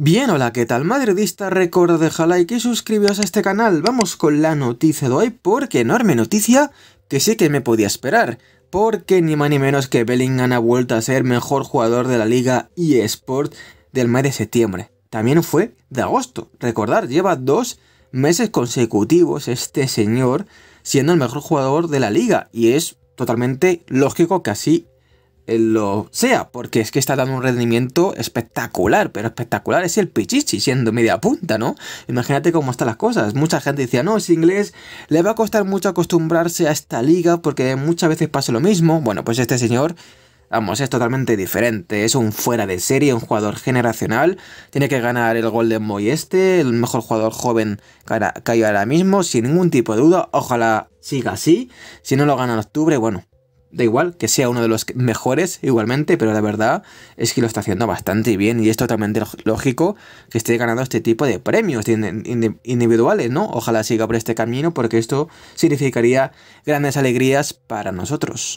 Bien, hola, ¿qué tal? Madridista, recuerda dejar like y suscribiros a este canal. Vamos con la noticia de hoy, porque enorme noticia que sí que me podía esperar. Porque ni más ni menos que Bellingham ha vuelto a ser mejor jugador de la liga eSport del mes de septiembre. También fue de agosto. Recordar, lleva dos meses consecutivos este señor siendo el mejor jugador de la liga. Y es totalmente lógico que así eh, lo sea, porque es que está dando un rendimiento espectacular, pero espectacular es el Pichichi siendo media punta, ¿no? Imagínate cómo están las cosas. Mucha gente decía, no, es inglés, le va a costar mucho acostumbrarse a esta liga porque muchas veces pasa lo mismo. Bueno, pues este señor... Vamos, es totalmente diferente, es un fuera de serie, un jugador generacional, tiene que ganar el Golden Boy este, el mejor jugador joven que hay ahora mismo, sin ningún tipo de duda, ojalá siga así, si no lo gana en octubre, bueno, Da igual que sea uno de los mejores igualmente, pero la verdad es que lo está haciendo bastante bien y es totalmente lógico que esté ganando este tipo de premios individuales, ¿no? Ojalá siga por este camino porque esto significaría grandes alegrías para nosotros.